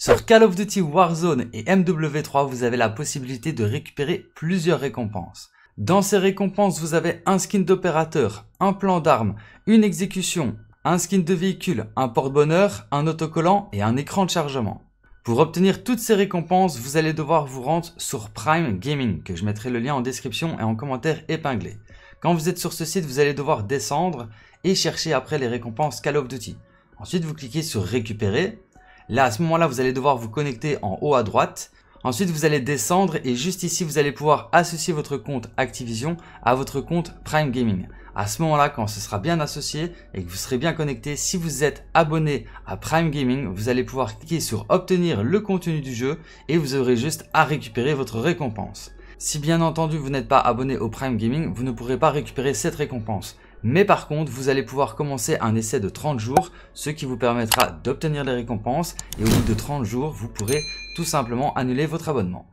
Sur Call of Duty Warzone et MW3, vous avez la possibilité de récupérer plusieurs récompenses. Dans ces récompenses, vous avez un skin d'opérateur, un plan d'armes, une exécution, un skin de véhicule, un porte-bonheur, un autocollant et un écran de chargement. Pour obtenir toutes ces récompenses, vous allez devoir vous rendre sur Prime Gaming, que je mettrai le lien en description et en commentaire épinglé. Quand vous êtes sur ce site, vous allez devoir descendre et chercher après les récompenses Call of Duty. Ensuite, vous cliquez sur récupérer Là, à ce moment-là, vous allez devoir vous connecter en haut à droite. Ensuite, vous allez descendre et juste ici, vous allez pouvoir associer votre compte Activision à votre compte Prime Gaming. À ce moment-là, quand ce sera bien associé et que vous serez bien connecté, si vous êtes abonné à Prime Gaming, vous allez pouvoir cliquer sur obtenir le contenu du jeu et vous aurez juste à récupérer votre récompense. Si bien entendu vous n'êtes pas abonné au Prime Gaming, vous ne pourrez pas récupérer cette récompense. Mais par contre, vous allez pouvoir commencer un essai de 30 jours, ce qui vous permettra d'obtenir les récompenses. Et au bout de 30 jours, vous pourrez tout simplement annuler votre abonnement.